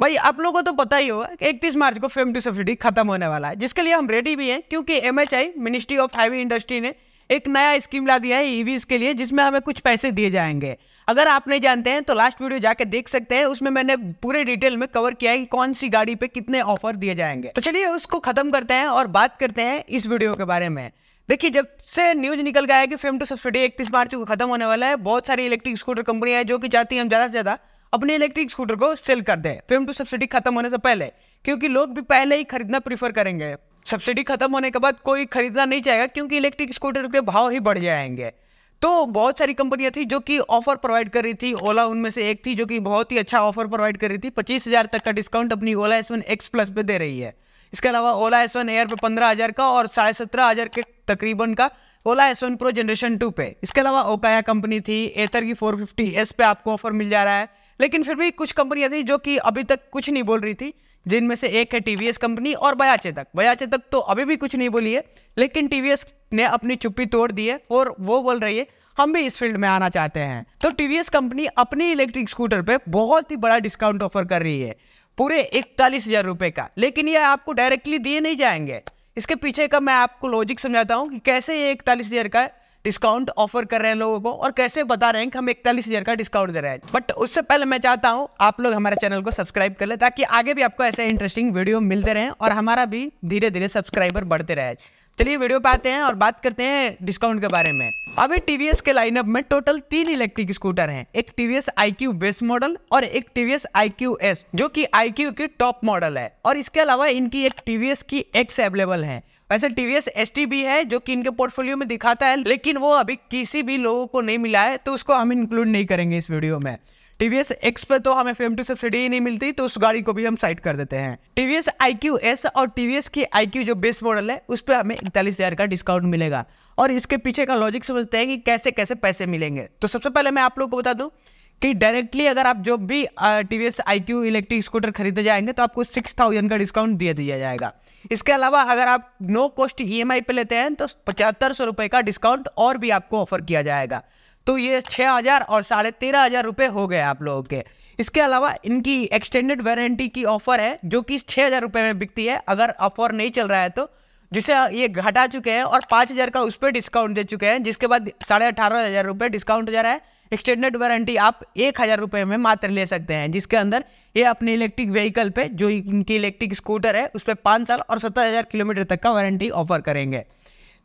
भाई आप लोगों को तो पता ही होगा कि इकतीस मार्च को फेम टू सब्सिडी खत्म होने वाला है जिसके लिए हम रेडी भी हैं क्योंकि आई मिनिस्ट्री ऑफ हाईवे इंडस्ट्री ने एक नया स्कीम ला दिया है ईवीज e के लिए जिसमें हमें कुछ पैसे दिए जाएंगे अगर आप नहीं जानते हैं तो लास्ट वीडियो जाके देख सकते हैं उसमें मैंने पूरे डिटेल में कवर किया है कि कौन सी गाड़ी पे कितने ऑफर दिए जाएंगे तो चलिए उसको खत्म करते हैं और बात करते हैं इस वीडियो के बारे में देखिए जब से न्यूज निकल गया है कि फेम टू सब्सिडी इकतीस मार्च को खत्म होने वाला है बहुत सारी इलेक्ट्रिक स्कूटर कंपनियां हैं जो कि चाहती हैं हम ज़्यादा से ज़्यादा अपने इलेक्ट्रिक स्कूटर को सेल कर दें फेम टू सब्सिडी खत्म होने से पहले क्योंकि लोग भी पहले ही खरीदना प्रीफर करेंगे सब्सिडी खत्म होने के बाद कोई खरीदना नहीं चाहेगा क्योंकि इलेक्ट्रिक स्कूटर के भाव ही बढ़ जाएंगे तो बहुत सारी कंपनियां थी जो कि ऑफर प्रोवाइड कर रही थी ओला उनमें से एक थी जो कि बहुत ही अच्छा ऑफर प्रोवाइड कर रही थी पच्चीस हजार तक का डिस्काउंट अपनी Ola S one X plus पे दे रही है इसके अलावा ओला एस वन एयर पे पंद्रह हजार का और साढ़े सत्रह हजार के तकरीबन का Ola S one pro generation two पे इसके अलावा ओकाया कंपनी थी एथर की फोर फिफ्टी एस पे आपको ऑफर मिल जा रहा है लेकिन फिर भी कुछ कंपनियां थी जो कि अभी तक कुछ नहीं बोल रही थी जिनमें से एक है टीवीएस कंपनी और बयाचेतक बयाचेतक तो अभी भी कुछ नहीं बोली है लेकिन टीवीएस ने अपनी चुप्पी तोड़ दी है और वो बोल रही है हम भी इस फील्ड में आना चाहते हैं तो टीवीएस कंपनी अपनी इलेक्ट्रिक स्कूटर पे बहुत ही बड़ा डिस्काउंट ऑफर कर रही है पूरे इकतालीस हजार रुपए का लेकिन ये आपको डायरेक्टली दिए नहीं जाएंगे इसके पीछे का मैं आपको लॉजिक समझाता हूँ कि कैसे ये इकतालीस हजार का डिस्काउंट ऑफर कर रहे हैं लोगों को और कैसे बता रहे हैं कि हम इकतालीस हज़ार का डिस्काउंट दे रहे हैं बट उससे पहले मैं चाहता हूँ आप लोग हमारे चैनल को सब्सक्राइब कर ले ताकि आगे भी आपको ऐसे इंटरेस्टिंग वीडियो मिलते रहे और हमारा भी धीरे धीरे सब्सक्राइबर बढ़ते रहे चलिए वीडियो पे आते हैं और बात करते हैं डिस्काउंट के बारे में अभी टीवीएस के लाइनअप में टोटल तीन इलेक्ट्रिक स्कूटर हैं एक टीवीएस आईक्यू बेस मॉडल और एक टीवीएस आईक्यू एस जो कि आईक्यू की टॉप मॉडल है और इसके अलावा इनकी एक टीवीएस की एक्स अवेलेबल है वैसे टीवीएस एस भी है जो कि इनके पोर्टफोलियो में दिखाता है लेकिन वो अभी किसी भी लोगों को नहीं मिला है तो उसको हम इंक्लूड नहीं करेंगे इस वीडियो में टीवीएस एक्स पे तो हमें फेम टू सब्सिडी ही नहीं मिलती तो उस गाड़ी को भी हम साइड कर देते हैं टीवीएस आई क्यू एस और टीवीएस की आई जो बेस्ट मॉडल है उस पर हमें इकतालीस हज़ार का डिस्काउंट मिलेगा और इसके पीछे का लॉजिक समझते हैं कि कैसे कैसे पैसे मिलेंगे तो सबसे पहले मैं आप लोग को बता दूँ कि डायरेक्टली अगर आप जो भी T V S I Q electric scooter खरीदे जाएंगे तो आपको सिक्स थाउजेंड का डिस्काउंट दिया दिया जाएगा इसके अलावा अगर आप no cost E M I पर लेते हैं तो पचहत्तर सौ रुपये का डिस्काउंट और भी आपको ऑफर किया जाएगा तो ये छः हज़ार और साढ़े तेरह हज़ार रुपये हो गए आप लोगों के इसके अलावा इनकी एक्सटेंडेड वारंटी की ऑफ़र है जो कि छः हज़ार रुपये में बिकती है अगर ऑफर नहीं चल रहा है तो जिसे ये घटा चुके हैं और पाँच हज़ार का उस पर डिस्काउंट दे चुके हैं जिसके बाद साढ़े अठारह हज़ार रुपये डिस्काउंट जा रहा है एक्सटेंडेड वारंटी आप एक हज़ार रुपये में मात्र ले सकते हैं जिसके अंदर ये अपने इलेक्ट्रिक व्हीकल पे जो इनकी इलेक्ट्रिक स्कूटर है उस पर पाँच साल और सत्तर हज़ार किलोमीटर तक का वारंटी ऑफर करेंगे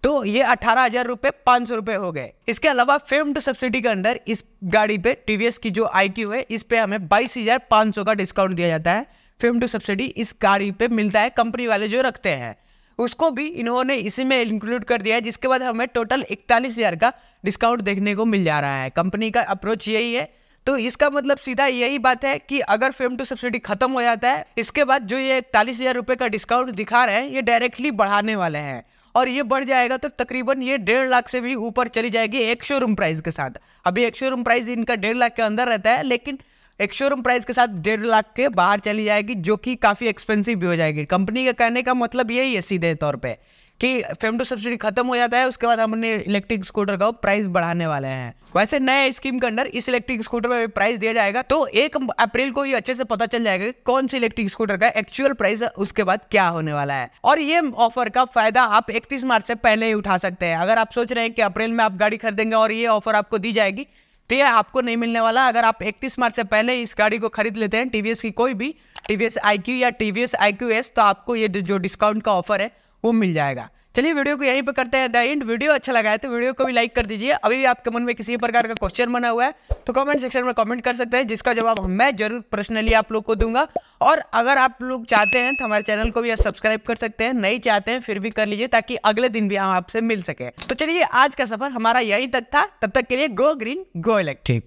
तो ये अठारह हज़ार रुपये पाँच सौ रुपये हो गए इसके अलावा फेम टू सब्सिडी के अंदर इस गाड़ी पे टी की जो आई है इस पर हमें बाईस हज़ार पाँच सौ का डिस्काउंट दिया जाता है फेम टू सब्सिडी इस गाड़ी पे मिलता है कंपनी वाले जो रखते हैं उसको भी इन्होंने इसी में इंक्लूड कर दिया है जिसके बाद हमें टोटल इकतालीस हज़ार का डिस्काउंट देखने को मिल जा रहा है कंपनी का अप्रोच यही है तो इसका मतलब सीधा यही बात है कि अगर फेम टू सब्सिडी खत्म हो जाता है इसके बाद जो ये इकतालीस हज़ार रुपये का डिस्काउंट दिखा रहे हैं ये डायरेक्टली बढ़ाने वाले हैं और ये बढ़ जाएगा तो तकरीबन ये डेढ़ लाख से भी ऊपर चली जाएगी एक शोरूम प्राइस के साथ अभी एक शोरूम प्राइस इनका डेढ़ लाख के अंदर रहता है लेकिन एक शोरूम प्राइस के साथ डेढ़ लाख के बाहर चली जाएगी जो कि काफ़ी एक्सपेंसिव भी हो जाएगी कंपनी का कहने का मतलब यही है सीधे तौर पर कि फेमटो सब्सिडी खत्म हो जाता है उसके बाद हम अपने इलेक्ट्रिक स्कूटर का प्राइस बढ़ाने वाले हैं वैसे नए स्कीम के अंदर इस इलेक्ट्रिक स्कूटर में भी प्राइस दिया जाएगा तो एक अप्रैल को ही अच्छे से पता चल जाएगा कौन से इलेक्ट्रिक स्कूटर का एक्चुअल प्राइस उसके बाद क्या होने वाला है और ये ऑफर का फायदा आप इकतीस मार्च से पहले ही उठा सकते हैं अगर आप सोच रहे हैं कि अप्रैल में आप गाड़ी खरीदेंगे और ये ऑफर आपको दी जाएगी तो है आपको नहीं मिलने वाला अगर आप 31 मार्च से पहले इस गाड़ी को खरीद लेते हैं टीवीएस की कोई भी टीवीएस वी या टीवीएस वी तो आपको ये जो डिस्काउंट का ऑफर है वो मिल जाएगा चलिए वीडियो को यहीं पर करते हैं द एंड वीडियो अच्छा लगा है तो वीडियो को भी लाइक कर दीजिए अभी भी आपके मन में किसी प्रकार का क्वेश्चन बना हुआ है तो कमेंट सेक्शन में कमेंट कर सकते हैं जिसका जवाब मैं जरूर पर्सनली आप लोग को दूंगा और अगर आप लोग चाहते हैं तो हमारे चैनल को भी आप सब्सक्राइब कर सकते हैं नहीं चाहते हैं फिर भी कर लीजिए ताकि अगले दिन भी हम आपसे मिल सके तो चलिए आज का सफर हमारा यहीं तक था तब तक के लिए गो ग्रीन गो इलेक्ट्रिक